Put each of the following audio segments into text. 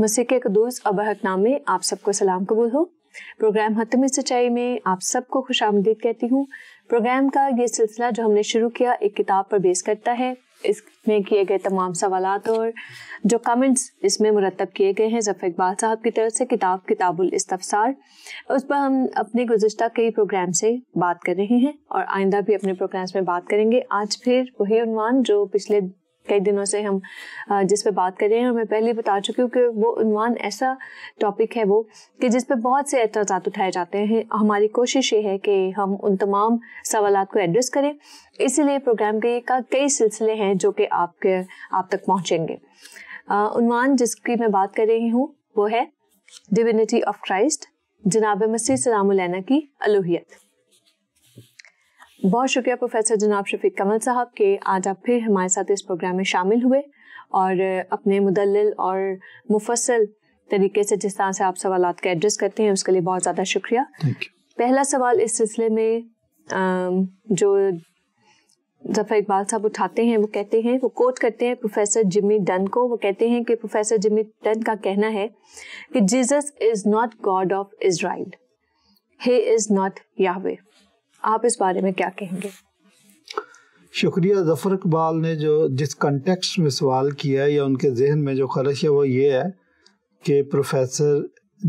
मसीह के कदूस अबहक नाम में आप सबको सलाम कबूल हो प्रोग्राम हतम सच्चाई में आप सबको खुश आमदीद कहती हूँ प्रोग्राम का ये सिलसिला जो हमने शुरू किया एक किताब पर बेस करता है इसमें किए गए तमाम सवाल और जो कमेंट्स इसमें मुरतब किए गए हैं जफ़र इकबाल साहब की तरफ से किताब किताबुल इस्तफसार उस पर हम अपने गुजशत कई प्रोग्राम से बात कर रहे हैं और आइंदा भी अपने प्रोग्राम्स में बात करेंगे आज फिर वही उनवान जो पिछले कई दिनों से हम जिस पे बात कर रहे हैं और मैं पहले बता चुकी हूँ कि वो उनवान ऐसा टॉपिक है वो कि जिस पे बहुत से एतराज उठाए जाते हैं हमारी कोशिश ये है कि हम उन तमाम सवाल को एड्रेस करें इसीलिए प्रोग्राम के का कई सिलसिले हैं जो कि आपके आप तक पहुँचेंगे उनवान जिसकी मैं बात कर रही हूँ वो है डिविनिटी ऑफ क्राइस्ट जनाब मसीह सलाम की अलोहियत बहुत शुक्रिया प्रोफेसर जनाब शफीक कमल साहब के आज आप फिर हमारे साथ इस प्रोग्राम में शामिल हुए और अपने मुदल और मुफसल तरीके से जिस तरह से आप सवाल के एड्रेस करते हैं उसके लिए बहुत ज़्यादा शुक्रिया पहला सवाल इस सिलसिले में जो जफर इकबाल साहब उठाते हैं वो कहते हैं वो कोट करते हैं प्रोफेसर जिमी डन को वो कहते हैं कि प्रोफेसर जिमी डन का कहना है कि Jesus is not God of Israel he is not Yahweh आप इस बारे में क्या कहेंगे शुक्रिया जफर इकबाल ने जो जिस कंटेक्स्ट में सवाल किया है या उनके जहन में जो खरश है वो ये है कि प्रोफेसर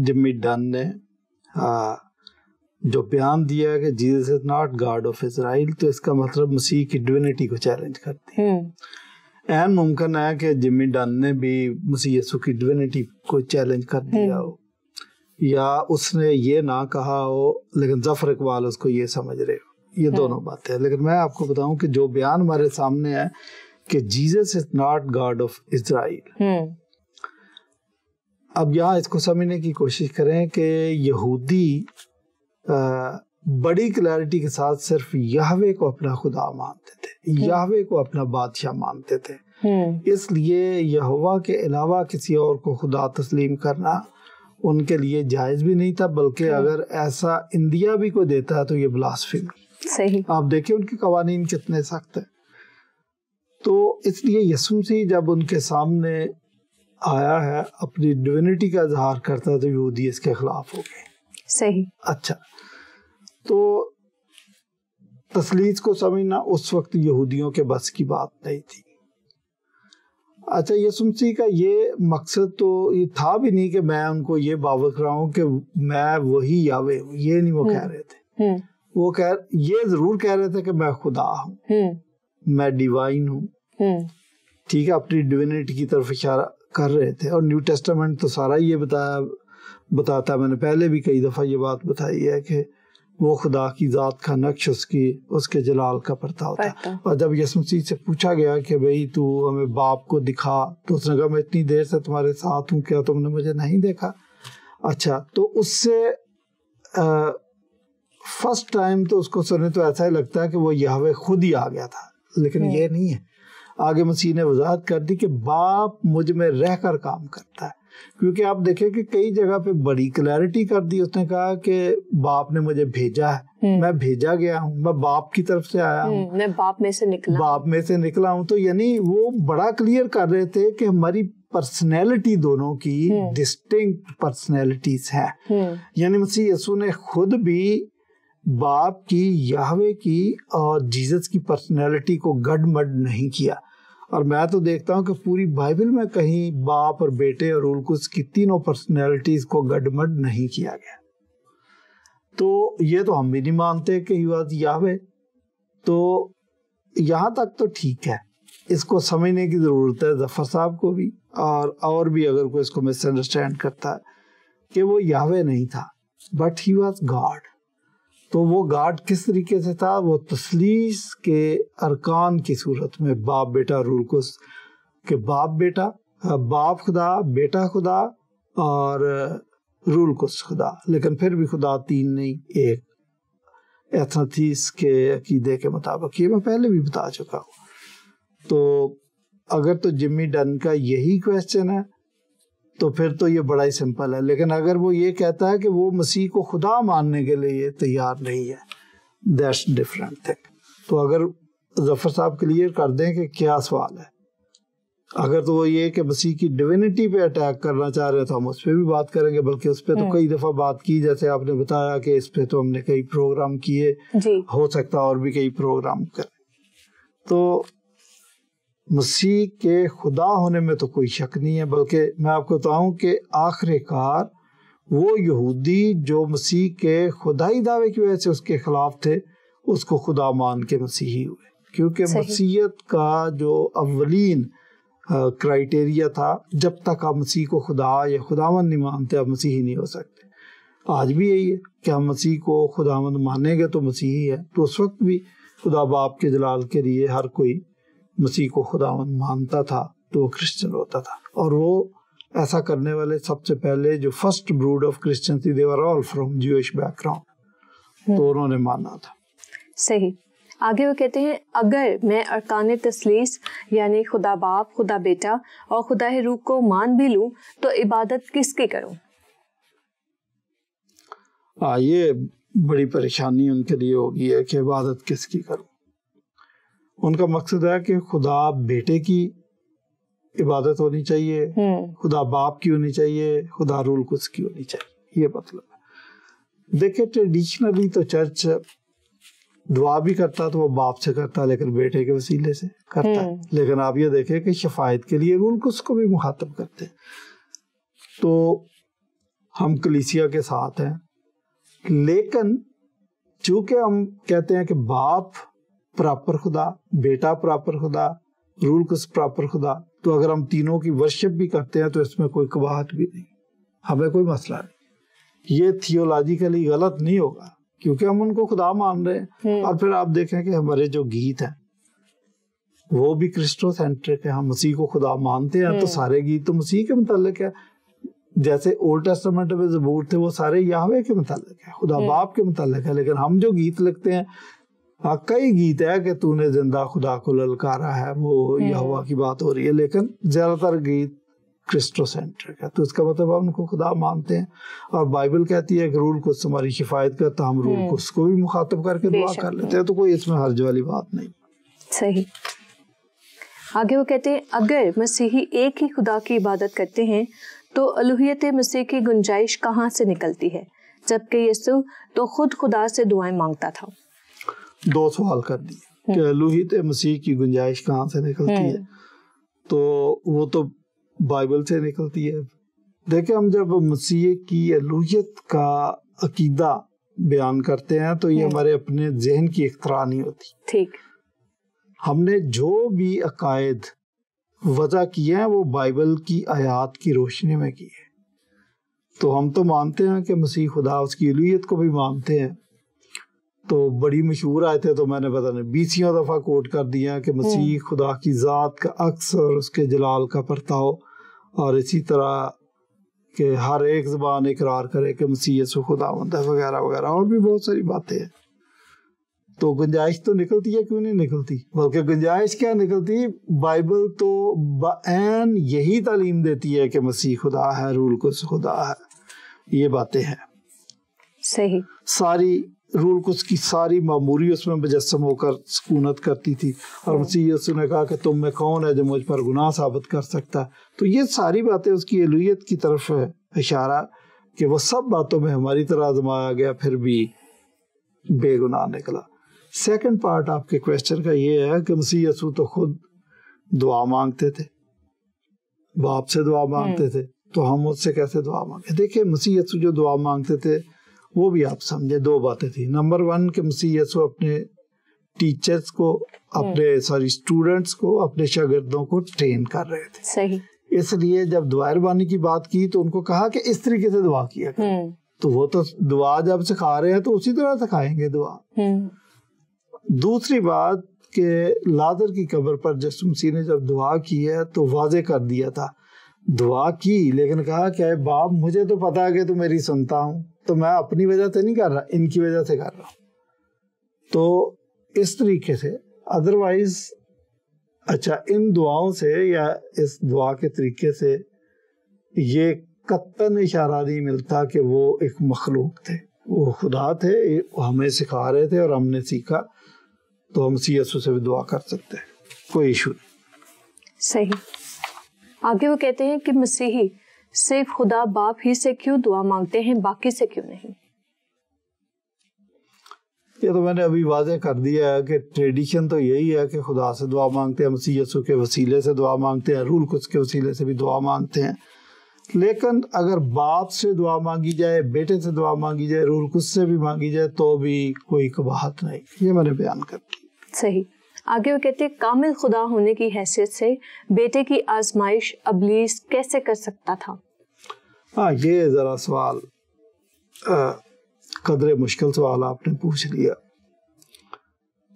जिमी डन ने आ, जो बयान दिया कि Jesus is not God of Israel तो इसका मतलब मसीह की डिविनिटी को चैलेंज करते हैं एन हम्म। मुमकिन है कि जिमी डन ने भी मसीह यसु की डिविनिटी को चैलेंज कर दिया हो या उसने ये ना कहा हो लेकिन जफर इकबाल उसको ये समझ रहे हो ये हाँ। दोनों बातें हैं लेकिन मैं आपको बताऊं कि जो बयान हमारे सामने है कि Jesus is not God of Israel hmm. अब यहाँ इसको समझने की कोशिश करें कि यहूदी बड़ी क्लैरिटी के साथ सिर्फ यहवे को अपना खुदा मानते थे हम्म। यहवे को अपना बादशाह मानते थे हम्म। इसलिए यहवा के अलावा किसी और को खुदा तस्लीम करना उनके लिए जायज़ भी नहीं था बल्कि हाँ। अगर ऐसा इंडिया भी कोई देता है तो ये ब्लास्फेमी सही आप देखिए उनके कवानी कितने सख्त है तो इसलिए यसुम सी जब उनके सामने आया है अपनी डिविनिटी का इजहार करता है तो यहूदी इसके खिलाफ हो गए सही अच्छा तो तसलीस को समझना उस वक्त यहूदियों के बस की बात नहीं थी अच्छा यसुमसी का ये मकसद तो ये था भी नहीं कि मैं उनको ये बावक रहा हूँ कि मैं वही यावे हूँ ये नहीं वो हम्म। कह रहे थे हम्म। वो कह ये जरूर कह रहे थे कि मैं खुदा हूँ हम्म। मैं डिवाइन हूँ ठीक है अपनी डिविनिटी की तरफ इशारा कर रहे थे और न्यू टेस्टामेंट तो सारा ये बताया बताता मैंने पहले भी कई दफ़ा ये बात बताई है कि वो खुदा की ज़ात का नक्श उसकी उसके जलाल का परताव था और जब यसमसी से पूछा गया कि भाई तू हमें बाप को दिखा तो उसने कहा मैं इतनी देर से तुम्हारे साथ हूँ क्या तुमने मुझे नहीं देखा अच्छा तो उससे फर्स्ट टाइम तो उसको सुने तो ऐसा ही लगता है कि वो यह खुद ही आ गया था लेकिन हम्म। ये नहीं है आगे मसीह ने वजाहत कर दी कि बाप मुझ में रह कर काम करता है क्योंकि आप देखे कि कई जगह पे बड़ी क्लैरिटी कर दी उसने कहा कि बाप ने मुझे भेजा है हम्म। मैं भेजा गया हूँ मैं बाप की तरफ से आया हूँ हम्म, मैं बाप में से निकला बाप में से निकला हूँ तो यानी वो बड़ा क्लियर कर रहे थे कि हमारी पर्सनैलिटी दोनों की डिस्टिंक्ट पर्सनैलिटीज है यानी मुसी यसु ने खुद भी बाप की याहवे की और जीजस की पर्सनैलिटी को गडमड नहीं किया और मैं तो देखता हूँ कि पूरी बाइबल में कहीं बाप और बेटे और उलकुस की तीनों पर्सनैलिटीज को गडमड नहीं किया गया तो ये तो हम भी नहीं मानते कि ही यावे तो यहाँ तक तो ठीक है इसको समझने की ज़रूरत है जफर साहब को भी और और भी अगर कोई इसको मिसअंडरस्टैंड करता है कि वो यावे नहीं था बट ही वॉज गॉड तो वो गार्ड किस तरीके से था वो तसलीस के अरकान की सूरत में बाप बेटा रूल को के बाप बेटा बाप खुदा बेटा खुदा और रूल को खुदा लेकिन फिर भी खुदा तीन नहीं एक एथनतीस के अकीदे के मुताबिक ये मैं पहले भी बता चुका हूँ तो अगर तो जिमी डन का यही क्वेश्चन है तो फिर तो ये बड़ा ही सिंपल है लेकिन अगर वो ये कहता है कि वो मसीह को खुदा मानने के लिए तैयार नहीं है दैट्स डिफरेंट थिंग तो अगर जफर साहब क्लियर कर दें कि क्या सवाल है अगर तो वो ये कि मसीह की डिविनिटी पे अटैक करना चाह रहे हैं तो हम उस पर भी बात करेंगे बल्कि उस पर तो हाँ। कई दफ़ा बात की जैसे आपने बताया कि इस पर तो हमने कई प्रोग्राम किए हो सकता और भी कई प्रोग्राम करें तो मसीह के खुदा होने में तो कोई शक नहीं है बल्कि मैं आपको बताऊं कि आखिरकार वो यहूदी जो मसीह के खुदाई दावे की वजह से उसके खिलाफ थे उसको खुदा मान के मसीही हुए क्योंकि मसीहत का जो अवलिन क्राइटेरिया था जब तक आप मसीह को खुदा या खुदावंद नहीं मानते आप मसीही नहीं हो सकते आज भी यही है कि हम मसीह को खुदावंद मानेंगे तो मसीही है तो उस वक्त भी खुदा बाप के जलाल के लिए हर कोई मसीह को खुदावन मानता था तो वो क्रिश्चियन होता था और वो ऐसा करने वाले सबसे पहले जो first brood of Christian the they were all from Jewish background तो उन्होंने माना था सही आगे वो कहते हैं अगर मैं अरकान तसलीस यानी खुदा बाप खुदा बेटा और खुदा रूह को मान भी लूं तो इबादत किसकी करूं आ, हाँ, ये बड़ी परेशानी उनके लिए होगी है कि इबादत किसकी करूं उनका मकसद है कि खुदा बेटे की इबादत होनी चाहिए हम्म। खुदा बाप की होनी चाहिए खुदा रूल कुछ की होनी चाहिए ये मतलब है ट्रेडिशनली तो चर्च दुआ भी करता तो वो बाप से करता लेकिन बेटे के वसीले से करता है हम्म। लेकिन आप ये देखें कि शफायत के लिए रूल कुछ को भी मुखातब करते हैं तो हम कलीसिया के साथ हैं लेकिन चूंकि हम कहते हैं कि बाप प्रॉपर खुदा बेटा प्रॉपर खुदा रूल कस प्रॉपर खुदा तो अगर हम तीनों की वर्शिप भी करते हैं तो इसमें कोई कबाहत भी नहीं हमें कोई मसला नहीं ये थियोलॉजिकली गलत नहीं होगा क्योंकि हम उनको खुदा मान रहे हैं हम्म। और फिर आप देखें कि हमारे जो गीत हैं वो भी क्रिस्टो सेंट्रिक है हम मसीह को खुदा मानते हैं तो हम्म। सारे गीत तो मसीह के मुतालिक है जैसे ओल्ड टेस्टामेंट में जबूर थे वो सारे यहावे के मुतालिक है खुदा हम्म। बाप के मुतालिक है लेकिन हम जो गीत लिखते हैं हाँ कई गीत है कि तूने जिंदा खुदा को ललकारा है वो हम्म। यहोवा की बात हो रही है लेकिन ज्यादातर गीत क्रिस्टो सेंट्रिक है तो इसका मतलब हम उनको खुदा मानते हैं और बाइबल कहती है कि रूल को तुम्हारी शिफायत कर तो हम रूल हम्म। को उसको भी मुखातब करके दुआ कर लेते हैं तो कोई इसमें हर्ज वाली बात नहीं सही आगे वो कहते हैं अगर मसीही एक ही खुदा की इबादत करते हैं तो अलूहियत मसीह की गुंजाइश कहाँ से निकलती है जबकि यीशु तो खुद खुदा से दुआएं मांगता था दो सवाल कर दिए हम्म। कि लोहित मसीह की गुंजाइश कहाँ से निकलती है हम्म। तो वो तो बाइबल से निकलती है देखे हम जब मसीह की लूहियत का अकीदा बयान करते हैं तो ये हम्म। हमारे अपने जहन की इख्तरा नहीं होती ठीक हमने जो भी अकायद वजह किए हैं वो बाइबल की आयात की रोशनी में किए तो हम तो मानते हैं कि मसीह खुदा उसकी अलूत को भी मानते हैं तो बड़ी मशहूर आए थे तो मैंने पता नहीं बीसियों दफ़ा कोट कर दिया कि मसीह हम्म। खुदा की ज़ात का अक्स और उसके जलाल का परताव और इसी तरह के हर एक ज़बान इकरार करे कि मसीह से खुदा है वगैरह वगैरह और भी बहुत सारी बातें हैं तो गुंजाइश तो निकलती है क्यों नहीं निकलती बल्कि गुंजाइश क्या निकलती बाइबल तो बैन यही तालीम देती है कि मसीह खुदा है रूल को खुदा है ये बातें हैं सही सारी रूल को उसकी सारी मामूरी उसमें मुजस्म होकर सुकूनत करती थी और मसीह यसु ने कहा कि तुम में कौन है जो मुझ पर गुनाह साबित कर सकता तो ये सारी बातें उसकी एलुयत की तरफ है इशारा कि वह सब बातों में हमारी तरह आजमाया गया फिर भी बेगुनाह निकला सेकेंड पार्ट आपके क्वेश्चन का ये है कि मसीह यसु तो खुद दुआ मांगते थे बाप से दुआ मांगते हम्म। थे तो हम उससे कैसे दुआ मांगे देखिये मसीह यसु जो दुआ मांगते थे वो भी आप समझे दो बातें थी नंबर वन कि मसीह यसु अपने टीचर्स को अपने सॉरी हम्म। स्टूडेंट्स को अपने शागि को ट्रेन कर रहे थे सही इसलिए जब दुआरबानी की बात की तो उनको कहा कि इस तरीके से दुआ किया हम्म। तो वो तो दुआ जब सिखा रहे हैं तो उसी तरह सिखाएंगे दुआ हम्म। दूसरी बात के लादर की कब्र पर जस मसीह ने जब दुआ की है तो वाजे कर दिया था दुआ की लेकिन कहा क्या बाप मुझे तो पता है कि तू मेरी सुनता हूँ तो मैं अपनी वजह से नहीं कर रहा इनकी वजह से कर रहा तो इस तरीके से अदरवाइज अच्छा इन दुआओं से या इस दुआ के तरीके से ये कत्तन इशारा नहीं मिलता कि वो एक मखलूक थे वो खुदा थे वो हमें सिखा रहे थे और हमने सीखा तो हम सी से भी दुआ कर सकते हैं कोई इशू नहीं सही आगे वो कहते हैं कि मसीही सिर्फ खुदा बाप ही से क्यों दुआ मांगते हैं बाकी से क्यों नहीं ये तो मैंने अभी वाजे कर दिया है कि ट्रेडिशन तो यही है कि खुदा से दुआ मांगते हैं मसीह यसु के वसीले से दुआ मांगते हैं रूल कुछ के वसीले से भी दुआ मांगते हैं लेकिन अगर बाप से दुआ मांगी जाए बेटे से दुआ मांगी जाए रूल कुछ से भी मांगी जाए तो भी कोई कबाहत नहीं ये मैंने बयान कर दी सही आगे वो कहते हैं कामिल खुदा होने की हैसियत से बेटे की आजमाइश अबलीस कैसे कर सकता था आ, हाँ, ये ज़रा सवाल कदर मुश्किल सवाल आपने पूछ लिया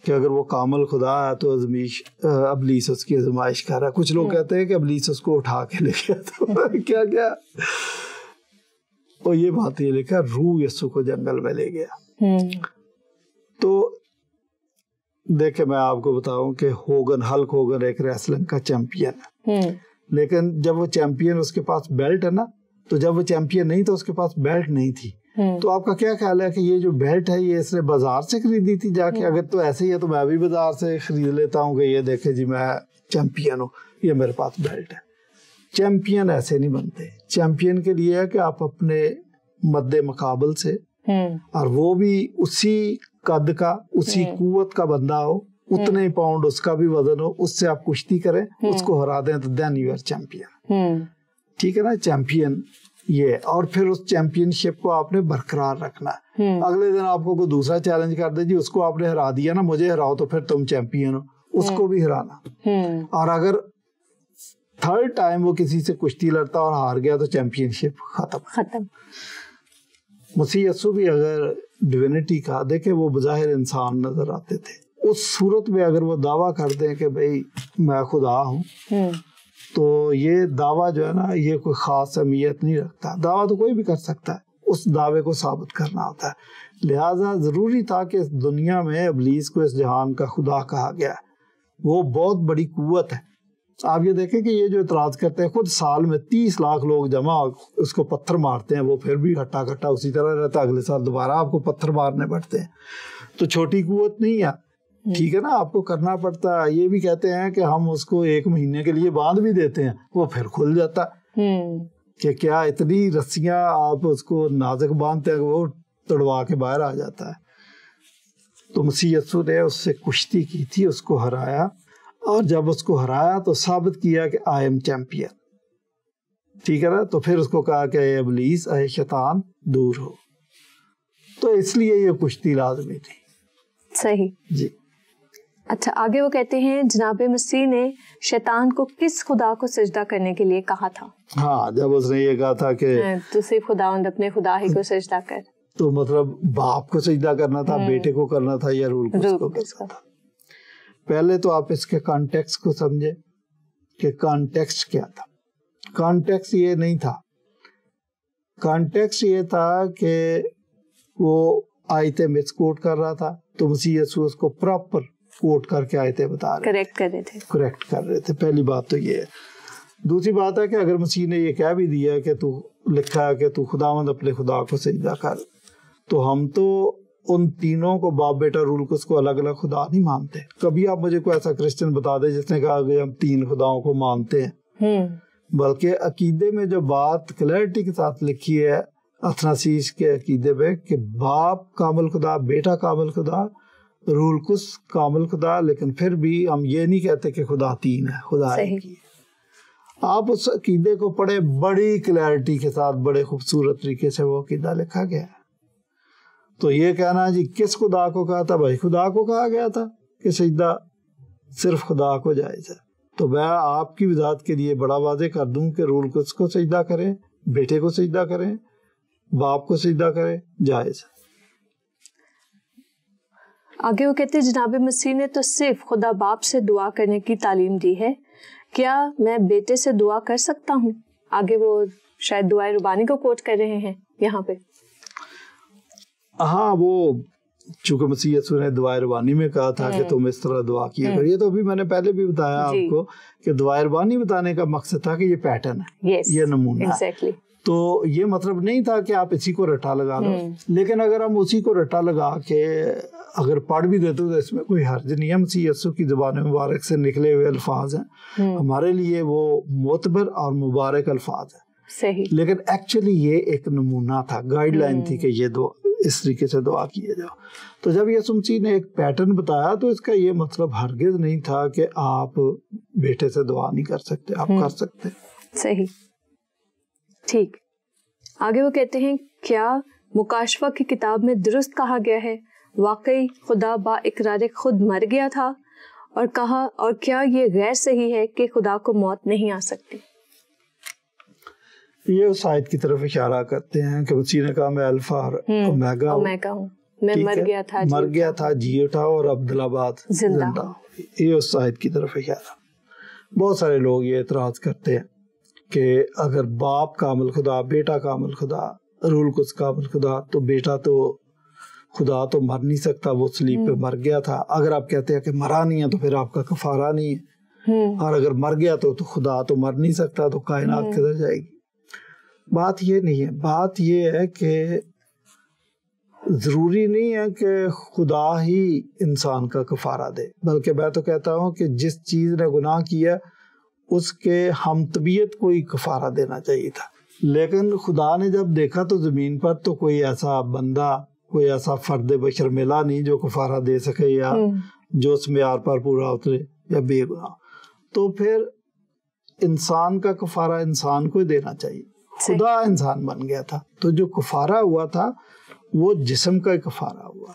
कि अगर वो कामल खुदा है तो अजमीश अबलीस उसकी आजमाइश कर रहा है कुछ लोग हम्म। कहते हैं कि अबलीस उसको उठा के ले गया तो क्या क्या और ये बात ये लिखा रू यस्सु को जंगल में ले गया हम्म। तो देखे मैं आपको बताऊं कि होगन हल्क होगन एक रेसलिंग का चैंपियन है हम्म। लेकिन जब वो चैंपियन उसके पास बेल्ट है ना तो जब वो चैंपियन नहीं था तो उसके पास बेल्ट नहीं थी हम्म। तो आपका क्या ख्याल है कि ये जो बेल्ट है ये इसने बाजार से खरीदी थी जाके हम्म। अगर तो ऐसे ही है तो मैं भी बाजार से खरीद लेता हूँ कि ये देखे जी मैं चैंपियन हूँ ये मेरे पास बेल्ट है चैंपियन ऐसे नहीं बनते चैंपियन के लिए है कि आप अपने मद्दे मुकाबल से और वो भी उसी कद का उसी हम्म। कुत का बंदा हो उतने ही हम्म। पाउंड उसका भी वजन हो उससे आप कुश्ती करें हम्म। उसको हरा दें तो देन यू आर चैंपियन ठीक है ना चैंपियन ये और फिर उस चैंपियनशिप को आपने बरकरार रखना अगले दिन आपको कोई दूसरा चैलेंज कर दे जी उसको आपने हरा दिया ना मुझे हराओ तो फिर तुम चैंपियन हो उसको भी हराना और अगर थर्ड टाइम वो किसी से कुश्ती लड़ता और हार गया तो चैंपियनशिप खत्म खत्म मुसी यसु भी अगर डिविनिटी का देखे वो बज़ाहिर इंसान नजर आते थे उस सूरत में अगर वो दावा करते हैं कि भाई मैं खुदा हूँ हम्म। तो ये दावा जो है ना ये कोई ख़ास अहमियत नहीं रखता दावा तो कोई भी कर सकता है उस दावे को साबित करना होता है लिहाजा ज़रूरी था कि इस दुनिया में अबलीस को इस जहान का खुदा कहा गया वो बहुत बड़ी कुत है तो आप ये देखें कि ये जो इतराज़ करते हैं खुद साल में तीस लाख लोग जमा उसको पत्थर मारते हैं वो फिर भी घट्टा खट्टा उसी तरह रहता है अगले साल दोबारा आपको पत्थर मारने पड़ते हैं तो छोटी कुत नहीं है हम्म। ठीक है ना आपको करना पड़ता है ये भी कहते हैं कि हम उसको एक महीने के लिए बांध भी देते हैं वो फिर खुल जाता हम्म। कि क्या इतनी रस्सियां आप उसको नाजुक बांधते हैं वो तड़वा के बाहर आ जाता है तो मसीह ने उससे कुश्ती की थी उसको हराया और जब उसको हराया तो साबित किया कि आई एम चैम्पियन ठीक है ना तो फिर उसको कहा कि अबलीस अः शैतान दूर हो तो इसलिए ये कुश्ती लाजमी थी सही जी अच्छा आगे वो कहते हैं जनाब मसीह ने शैतान को किस खुदा को सजदा करने के लिए कहा था हाँ जब उसने ये कहा था कि हाँ, तो सिर्फ खुदा अपने खुदा ही को सजदा कर तो मतलब बाप को सजदा करना था हम्म। बेटे को करना था या रूल को, को करना था पहले तो आप इसके कॉन्टेक्स्ट को समझे कि कॉन्टेक्स्ट क्या था कॉन्टेक्स्ट ये नहीं था कॉन्टेक्स्ट ये था कि वो आयते मिस कोट कर रहा था तो मसीह यसु उसको प्रॉपर कोट करके आयते बता रहे करेक्ट कर रहे थे करेक्ट कर रहे थे पहली बात तो ये है दूसरी बात है कि अगर मसीह ने ये कह भी दिया कि तू लिखा है कि तू खुदावंद अपने खुदा को सजदा कर तो हम तो उन तीनों को बाप बेटा रूल को उसको अलग अलग खुदा नहीं मानते कभी आप मुझे कोई ऐसा क्रिश्चियन बता दे जिसने कहा कि हम तीन खुदाओं को मानते हैं हम्म। बल्कि अकीदे में जो बात क्लैरिटी के साथ लिखी है अथनाशीष के अकीदे में कि बाप कामल खुदा बेटा कामल खुदा रूल कुछ कामल खुदा लेकिन फिर भी हम ये नहीं कहते कि खुदा तीन है खुदा है आप उस अकीदे को पढ़े बड़ी क्लैरिटी के साथ बड़े खूबसूरत तरीके से वो अकीदा लिखा गया है तो ये कहना जी किस खुदा को कहा था भाई खुदा को कहा गया था कि सजदा सिर्फ खुदा को जायज़ है तो मैं आपकी विदात के लिए बड़ा वादे कर दूं कि रूल कुछ को सजदा करें बेटे को सजदा करें बाप को सजदा करें जायज़ है आगे वो कहते जनाब मसीह ने तो सिर्फ खुदा बाप से दुआ करने की तालीम दी है क्या मैं बेटे से दुआ कर सकता हूँ आगे वो शायद दुआ रुबानी को कोट कर रहे हैं यहाँ पे हाँ वो चूंकि मसीह ने दुआ रबानी में कहा था कि तुम इस तरह दुआ किया करो ये तो अभी मैंने पहले भी बताया आपको कि दुआ रबानी बताने का मकसद था कि ये पैटर्न है ये नमूना exactly. है तो ये मतलब नहीं था कि आप इसी को रटा लगा लो हम्म। लेकिन अगर हम उसी को रटा लगा के अगर पढ़ भी देते तो इसमें कोई हर्ज नहीं है मसीह यसु की ज़बान मुबारक से निकले हुए अल्फाज हैं हम्म। हमारे लिए वो मोतबर और मुबारक अल्फाज हैं सही लेकिन एक्चुअली ये एक नमूना था गाइडलाइन थी हम्म। कि ये दो इस तरीके से दुआ किए जाओ तो जब यसुमसी ने एक पैटर्न बताया तो इसका ये मतलब हरगिज नहीं था कि आप बेटे से दुआ नहीं कर सकते आप हम्म। कर सकते सही ठीक आगे वो कहते हैं क्या मुकाशवा की किताब में दुरुस्त कहा गया है वाकई खुदा बा इकरार खुद मर गया था और कहा और क्या ये गैर सही है कि खुदा को मौत नहीं आ सकती ये उस आयत की तरफ इशारा करते हैं कि उसी ने कहा मैं अल्फा और हम्म, ओमेगा हूँ मैं मर गया था मर गया था जी उठा और अब्दुलाबाद जिंदा ये उस आयत की तरफ इशारा बहुत सारे लोग ये एतराज करते हैं कि अगर बाप का अमल खुदा बेटा का अमल खुदा रूल कुछ का अमल खुदा तो बेटा तो खुदा तो मर नहीं सकता वो स्लीप पे हम्म। मर गया था अगर आप कहते हैं कि मरा नहीं है तो फिर आपका कफारा नहीं है हम्म। और अगर मर गया तो, तो खुदा तो मर नहीं सकता तो कायनात किधर जाएगी बात ये नहीं है बात ये है कि ज़रूरी नहीं है कि खुदा ही इंसान का कफारा दे बल्कि मैं तो कहता हूँ कि जिस चीज़ ने गुनाह किया उसके हम तबीयत को ही कफारा देना चाहिए था लेकिन खुदा ने जब देखा तो ज़मीन पर तो कोई ऐसा बंदा कोई ऐसा फर्द बशर मिला नहीं जो कफारा दे सके या हम्म। जो उस म्यार पर पूरा उतरे या बेगुना तो फिर इंसान का कफारा इंसान को ही देना चाहिए खुदा इंसान बन गया था तो जो कुफारा हुआ था वो जिसम का कुफारा हुआ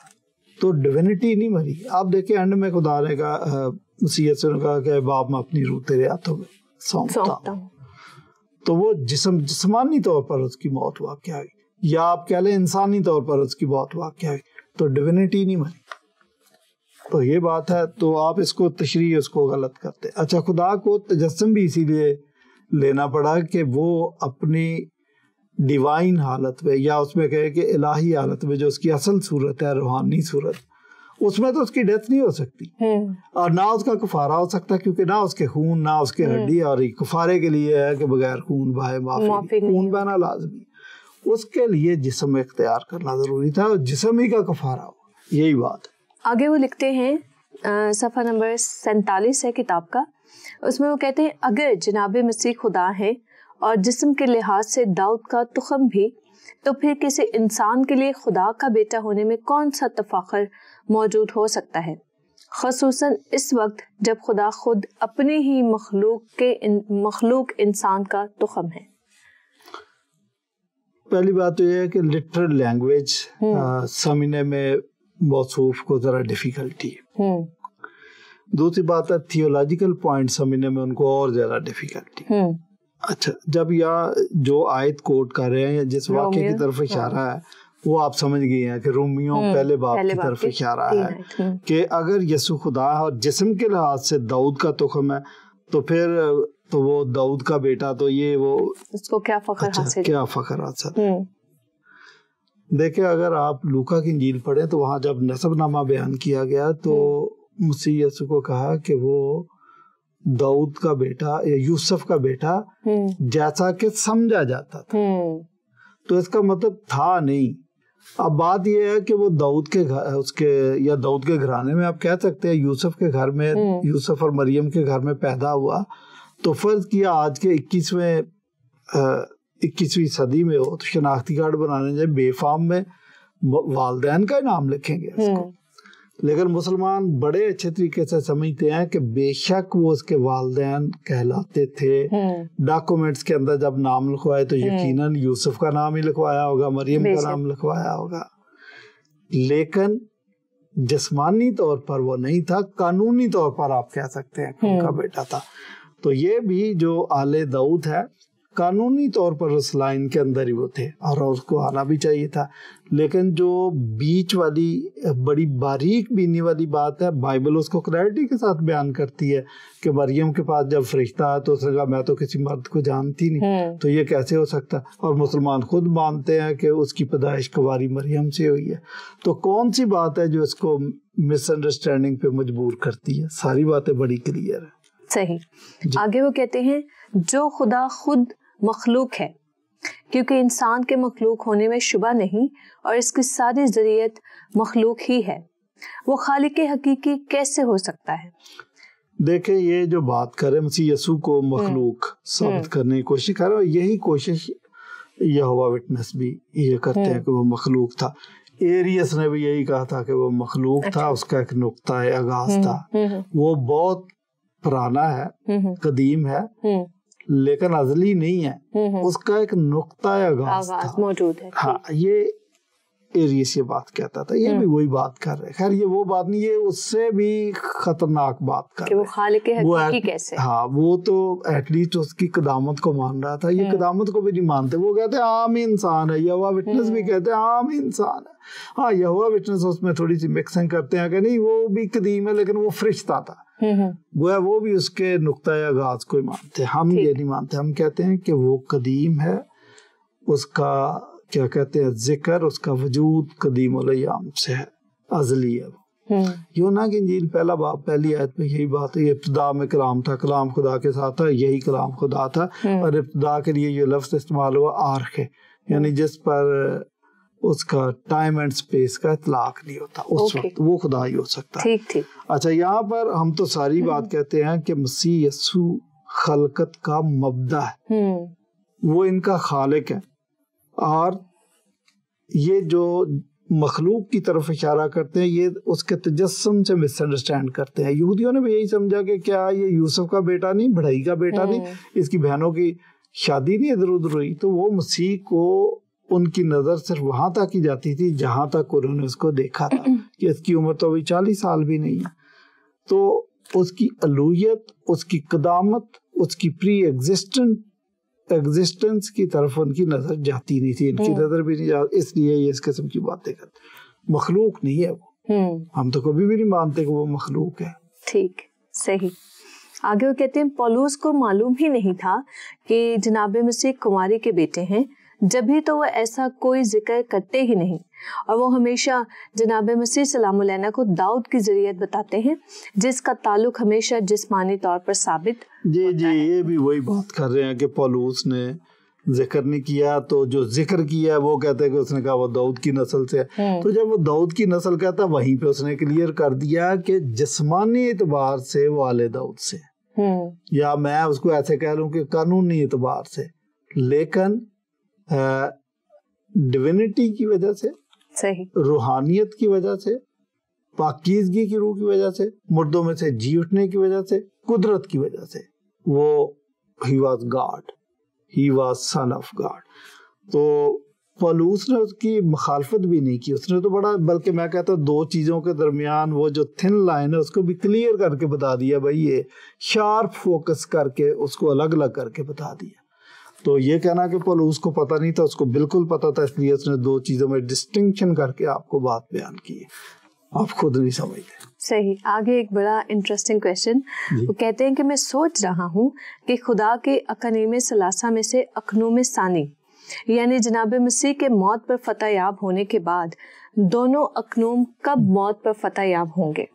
तो डिविनिटी नहीं मरी आप देखे एंड में खुदा ने कहा मसीहत से कहा कि बाप मैं अपनी रूह तेरे हाथों में सौंपता हूँ तो वो जिसम जिसमानी तौर पर उसकी मौत वाक्य आई या आप कह लें इंसानी तौर पर उसकी मौत वाक्य आई तो डिविनिटी नहीं मरी तो ये बात है तो आप इसको तशरी उसको गलत करते अच्छा खुदा को तजस्म भी इसीलिए लेना पड़ा कि वो अपनी डिवाइन हालत में या उसमें कहे कि इलाही हालत में जो उसकी असल सूरत है रूहानी सूरत उसमें तो उसकी डेथ नहीं हो सकती हम्म। और ना उसका कुफारा हो सकता क्योंकि ना उसके खून ना उसके हम्म। हड्डी और कुफारे के लिए है कि बगैर खून बहे माफी खून बहना लाजमी उसके लिए जिसम इख्तियार करना ज़रूरी था और जिसम ही का कुफारा हो यही बात आगे वो लिखते हैं सफ़ा नंबर सैतालीस है किताब का उसमें वो कहते हैं अगर जनाब मसीह खुदा है और जिसम के लिहाज से दाऊद का तुखम भी तो फिर किसी इंसान के लिए खुदा का बेटा होने में कौन सा तफाखर मौजूद हो सकता है खसूस इस वक्त जब खुदा खुद अपने ही मखलूक के इन, मखलूक इंसान का तुखम है पहली बात तो यह है कि लिटरल लैंग्वेज हम्म। समझने में मौसूफ को ज़रा डिफ़िकल्टी है हम्म। दूसरी बात है थियोलॉजिकल पॉइंट समझने में उनको और ज्यादा डिफिकल्टी हम्म। अच्छा जब या जो आयत कोट कर रहे हैं या जिस वाक्य की तरफ हाँ। इशारा है वो आप समझ गए हैं कि रोमियों हम्म, पहले बाप की तरफ इशारा है कि अगर यसु खुदा है और जिसम के लिहाज से दाऊद का तुखम है तो फिर तो वो दाऊद का बेटा तो ये वो उसको क्या फखर अच्छा, हासिल क्या फखर हासिल हम्म। देखे अगर आप लूका की इंजील पढ़े तो वहां जब नसब नामा बयान किया गया तो मुसी यसु को कहा कि वो दाऊद का बेटा या यूसुफ का बेटा हम्म। जैसा कि समझा जाता था हम्म। तो इसका मतलब था नहीं अब बात यह है कि वो दाऊद के घर उसके या दाऊद के घराने में आप कह सकते हैं यूसुफ के घर में हम्म। यूसुफ और मरियम के घर में पैदा हुआ तो फर्ज किया आज के इक्कीसवे इक्कीसवीं सदी में हो तो शनाख्ती कार्ड बनाने जाए बेफाम में वालदेन का नाम लिखेंगे लेकिन मुसलमान बड़े अच्छे तरीके से समझते हैं कि बेशक वो उसके वालदेन कहलाते थे हम्म। डॉक्यूमेंट्स के अंदर जब नाम लिखवाए तो हम्म। यकीनन यूसुफ का नाम ही लिखवाया होगा मरियम का नाम लिखवाया होगा लेकिन जिसमानी तौर पर वो नहीं था कानूनी तौर पर आप कह सकते हैं उनका हम्म। बेटा था तो ये भी जो आले दाऊद है कानूनी तौर पर उस लाइन के अंदर ही वो थे और उसको आना भी चाहिए था लेकिन जो बीच वाली बड़ी बारीक बीनी वाली बात है बाइबल उसको क्लैरिटी के साथ बयान करती है कि मरियम के पास जब फरिश्ता है तो उसने कहा मैं तो किसी मर्द को जानती नहीं हम्म। तो ये कैसे हो सकता और मुसलमान खुद मानते हैं कि उसकी पैदाइश कुंवारी मरियम से हुई है तो कौन सी बात है जो इसको मिसअंडरस्टैंडिंग पे मजबूर करती है सारी बातें बड़ी क्लियर है सही आगे वो कहते हैं जो खुदा खुद मखलूक है क्योंकि इंसान के मखलूक होने में शुबा नहीं और इसकी सारी जरियत मखलूक ही है वो खालिक हकीकी कैसे हो सकता है देखे ये जो बात कर रहे मसीह यसु को हम्म। मखलूक साबित हम्म। करने की कोशिश कर रहे और यही कोशिश यहोवा विटनेस भी ये करते हैं हम्म। कि वो मखलूक था एरियस ने भी यही कहा था कि वो मखलूक अच्छा। था उसका एक नुकता है आगाज था वो बहुत पुराना है कदीम है लेकिन अजली नहीं है हम्म, हम्म। उसका एक नुकता आगाज मौजूद है हाँ ये एरियस ये बात कहता था ये भी हम्म। वही बात कर रहे खैर ये वो बात नहीं ये उससे भी खतरनाक बात कर कि वो खालिक वो एट, कैसे हाँ वो तो एटलीस्ट उसकी कदामत को मान रहा था ये कदामत को भी नहीं मानते वो कहते हैं आम इंसान है यहोवा विटनेस भी कहते हैं आम इंसान है हाँ यहोवा विटनेस उसमें थोड़ी सी मिक्सिंग करते हैं कि नहीं वो भी कदीम है लेकिन वो फ्रिश्ता था हम्म, हम्म। गोया वो भी उसके नुकता आगाज को मानते हम ये नहीं मानते हम कहते हैं कि वो कदीम है उसका क्या कहते हैं जिक्र उसका वजूद कदीम अलयाम से है अजली है हम्म। यूं ना कि जील पहला बाप पहली आयत में यही बात है इब्तदा में कलाम था कलाम खुदा के साथ था यही कलाम खुदा था और इब्तदा के लिए ये लफ्ज इस्तेमाल हुआ आर्ख है यानी जिस पर उसका टाइम एंड स्पेस का इतलाक नहीं होता उस okay. वक्त वो खुदा ही हो सकता ठीक ठीक अच्छा यहाँ पर हम तो सारी हम्म। बात कहते हैं कि मसीह यसु खलकत का मबदा है हम्म। वो इनका खालिक है और ये जो मखलूक की तरफ इशारा करते हैं ये उसके तजस्म से मिसअंडरस्टैंड करते हैं यहूदियों ने भी यही समझा कि क्या ये यूसुफ का बेटा नहीं बढ़ई का बेटा नहीं हम्म। इसकी बहनों की शादी नहीं इधर उधर हुई तो वो मसीह को उनकी नज़र सिर्फ वहां तक ही जाती थी जहां तक उन्होंने उसको देखा था कि इसकी उम्र तो अभी चालीस साल भी नहीं है तो उसकी अलूयत उसकी कदामत उसकी प्री एग्जिस्टेंट एग्जिस्टेंस की तरफ उनकी नज़र जाती नहीं थी इनकी हम्म। नज़र भी नहीं जाती इसलिए ये इस किस्म की बातें करते मखलूक नहीं है वो हम्म। हम तो कभी भी नहीं मानते कि वो मखलूक है ठीक सही आगे वो कहते हैं पोलूस को मालूम ही नहीं था कि जनाब मसीह कुमारी के बेटे हैं जब भी तो वह ऐसा कोई जिक्र करते ही नहीं और वो हमेशा जनाब मसीह सलामना को दाऊद की जरियत बताते हैं जिसका ताल्लुक हमेशा जिसमानी तौर पर साबित जी जी ये भी वही बात कर रहे हैं कि पलूस ने जिक्र नहीं किया तो जो जिक्र किया वो कहते हैं कि उसने कहा वो दाऊद की नस्ल से हम्म। तो जब वो दाऊद की नस्ल कहता वहीं पे उसने क्लियर कर दिया कि जिस्मानी एतबार से वो आले दाऊद से हम्म। या मैं उसको ऐसे कह लूँ कि कानूनी एतबार से लेकिन डिविनिटी की वजह से सही रूहानियत की वजह से पाकिजगी की रूह की वजह से मुर्दों में से जी उठने की वजह से कुदरत की वजह से वो he was God he was son of God तो पलूस ने उसकी मुखालफत भी नहीं की उसने तो बड़ा बल्कि मैं कहता दो चीज़ों के दरमियान वो जो थिन लाइन है उसको भी क्लियर करके बता दिया भाई ये शार्प फोकस करके उसको अलग अलग करके बता दिया तो ये कहना कि पल उसको पता नहीं था उसको बिल्कुल पता था इसलिए उसने दो चीजों में डिस्टिंक्शन करके आपको बात बयान की है आप खुद नहीं समझते सही आगे एक बड़ा इंटरेस्टिंग क्वेश्चन वो कहते हैं कि मैं सोच रहा हूँ कि खुदा के अकनीम सलासा में से अखनूम सानी यानी जनाब मसीह के मौत पर फतह याब होने के बाद दोनों अखनूम कब मौत पर फतह याब होंगे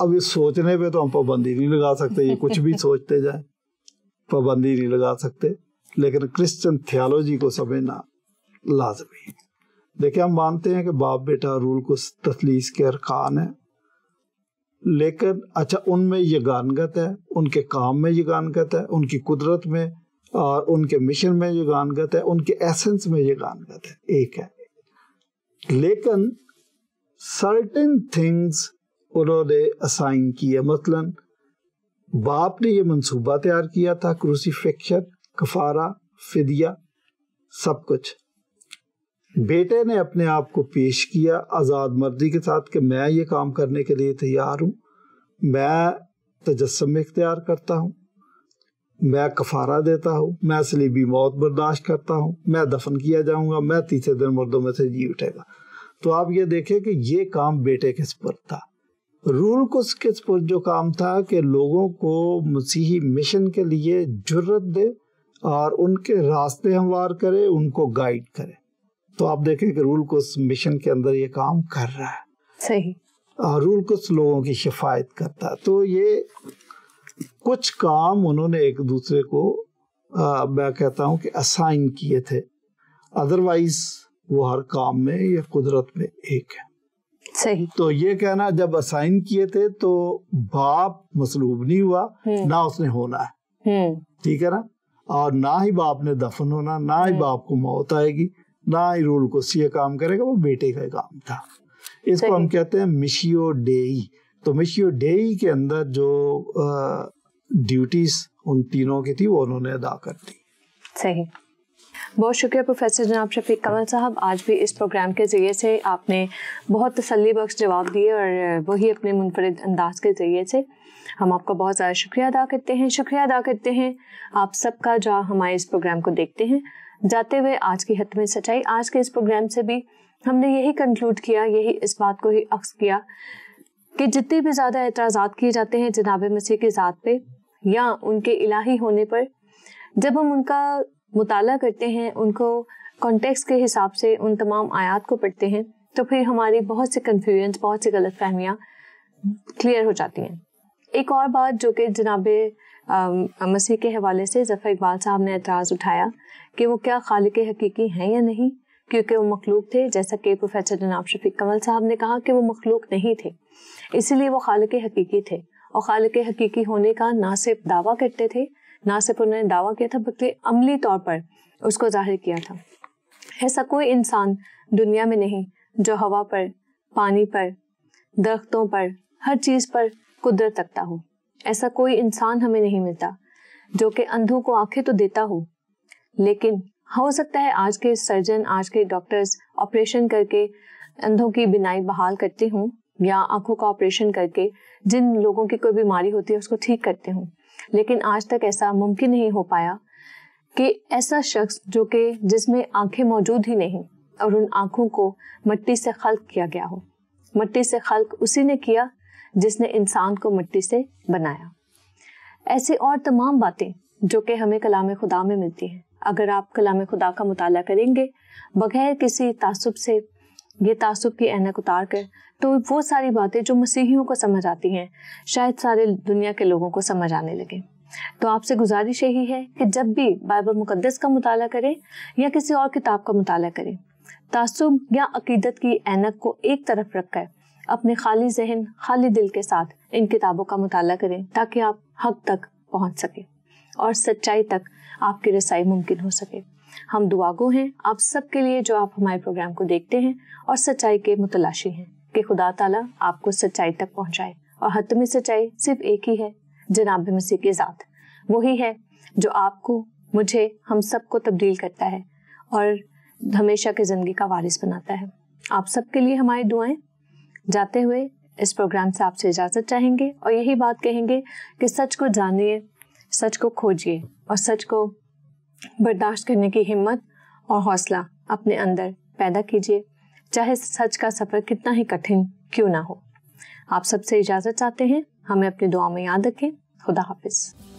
अब इस सोचने पे तो हम पाबंदी नहीं लगा सकते ये कुछ भी सोचते जाए पाबंदी नहीं लगा सकते लेकिन क्रिश्चियन थियोलॉजी को समझना लाजमी है देखिए हम मानते हैं कि बाप बेटा रूल को तसलीस के अरकान है लेकिन अच्छा उनमें ये गानगत है उनके काम में ये गानगत है उनकी कुदरत में और उनके मिशन में ये गानगत है उनके एसेंस में ये गानगत है एक है लेकिन सर्टेन थिंग्स उन्होंने असाइन किया मसलन बाप ने यह मंसूबा तैयार किया था क्रूसीफिक्शन कफारा फिदिया सब कुछ बेटे ने अपने आप को पेश किया आज़ाद मर्जी के साथ कि मैं ये काम करने के लिए तैयार हूं मैं तजस्म इख्तियार करता हूँ मैं कफारा देता हूं मैं सलीबी मौत बर्दाश्त करता हूँ मैं दफन किया जाऊँगा मैं तीसरे दिन मर्दों में से जी उठेगा तो आप ये देखें कि ये काम बेटे के पर था रूल को किस पर जो काम था कि लोगों को मसीही मिशन के लिए जरूरत दे और उनके रास्ते हमवार करे उनको गाइड करे तो आप देखें कि रूल को मिशन के अंदर ये काम कर रहा है सही और रूल कुछ लोगों की शिफायत करता तो ये कुछ काम उन्होंने एक दूसरे को आ, मैं कहता हूँ कि असाइन किए थे अदरवाइज वो हर काम में या कुदरत में एक है सही तो ये कहना जब असाइन किए थे तो बाप मसलूब नहीं हुआ हम्म। ना उसने होना है हम्म। ठीक है ना और ना ही बाप ने दफन होना ना ही हम्म। बाप को मौत आएगी ना ही रूल को सीए काम करेगा वो बेटे का काम था इसको हम कहते हैं मिशियो डेई तो मिशियो डेई के अंदर जो ड्यूटीज उन तीनों की थी वो उन्होंने अदा कर दी सही बहुत शुक्रिया प्रोफेसर जनाब शफीक कमल साहब आज भी इस प्रोग्राम के ज़रिए से आपने बहुत तसली बख्श जवाब दिए और वही अपने मुनफरद अंदाज के ज़रिए से हम आपका बहुत ज़्यादा शुक्रिया अदा करते हैं शुक्रिया अदा करते हैं आप सबका जो हमारे इस प्रोग्राम को देखते हैं जाते हुए आज की हत में सच्चाई आज के इस प्रोग्राम से भी हमने यही कंक्लूड किया यही इस बात को ही अक्स किया कि जितने भी ज़्यादा एतराज़ा किए जाते हैं जनाब मसीह की ज़ात पे या उनके इलाही होने पर जब हम उनका मुताला करते हैं उनको कॉन्टेक्स्ट के हिसाब से उन तमाम आयात को पढ़ते हैं तो फिर हमारी बहुत से कन्फ्यूजन बहुत सी गलत फहमियाँ क्लियर हो जाती हैं एक और बात जो कि जनाब मसीह के हवाले से जफ़र इकबाल साहब ने एतराज़ उठाया कि वो क्या खाल के हकीकी हैं या नहीं क्योंकि वो मखलूक थे जैसा कि प्रोफेसर जनाब शफीक कमल साहब ने कहा कि वो मखलूक नहीं थे इसीलिए वो खाल के हकीकी थे और खाल के हकीकी होने का ना सिर्फ दावा करते थे ना सिर्फ उन्होंने दावा किया था बल्कि अमली तौर पर उसको जाहिर किया था ऐसा कोई इंसान दुनिया में नहीं जो हवा पर पानी पर दरख्तों पर हर चीज़ पर कुदरत रखता हो ऐसा कोई इंसान हमें नहीं मिलता जो कि अंधों को आंखें तो देता हो लेकिन हो सकता है आज के सर्जन आज के डॉक्टर्स ऑपरेशन करके अंधों की बिनाई बहाल करते हों या आंखों का ऑपरेशन करके जिन लोगों की कोई बीमारी होती है उसको ठीक करते हों लेकिन आज तक ऐसा मुमकिन नहीं हो पाया कि ऐसा शख्स जो कि जिसमें आंखें मौजूद ही नहीं और उन आंखों को मिट्टी से खल्क किया गया हो मिट्टी से खल्क उसी ने किया जिसने इंसान को मिट्टी से बनाया ऐसी और तमाम बातें जो कि हमें कलाम खुदा में मिलती हैं अगर आप कलाम खुदा का मुताला करेंगे बगैर किसी तासुब से ये तासुब की एनक उतार कर तो वो सारी बातें जो मसीहियों को समझ आती हैं शायद सारे दुनिया के लोगों को समझ आने लगे तो आपसे गुजारिश यही है कि जब भी बाइबल मुकदस का मताल करें या किसी और किताब का मताल करें तासुब या अकीदत की एनक को एक तरफ रखकर अपने खाली जहन खाली दिल के साथ इन किताबों का मुताल करें ताकि आप हक तक पहुंच सकें और सच्चाई तक आपकी रसाई मुमकिन हो सके हम दुआगो हैं आप सबके लिए जो आप हमारे प्रोग्राम को देखते हैं और सच्चाई के मुतलाशी हैं कि खुदा ताला आपको सच्चाई तक पहुंचाए और हतमी सच्चाई सिर्फ एक ही है जनाब मसीह की ज़ात वही है जो आपको मुझे हम सबको तब्दील करता है और हमेशा की ज़िंदगी का वारिस बनाता है आप सबके लिए हमारी दुआएं जाते हुए इस प्रोग्राम से आपसे इजाज़त चाहेंगे और यही बात कहेंगे कि सच को जानिए सच को खोजिए और सच को बर्दाश्त करने की हिम्मत और हौसला अपने अंदर पैदा कीजिए चाहे सच का सफ़र कितना ही कठिन क्यों ना हो आप सबसे इजाज़त चाहते हैं हमें अपनी दुआ में याद रखें खुदा हाफिज़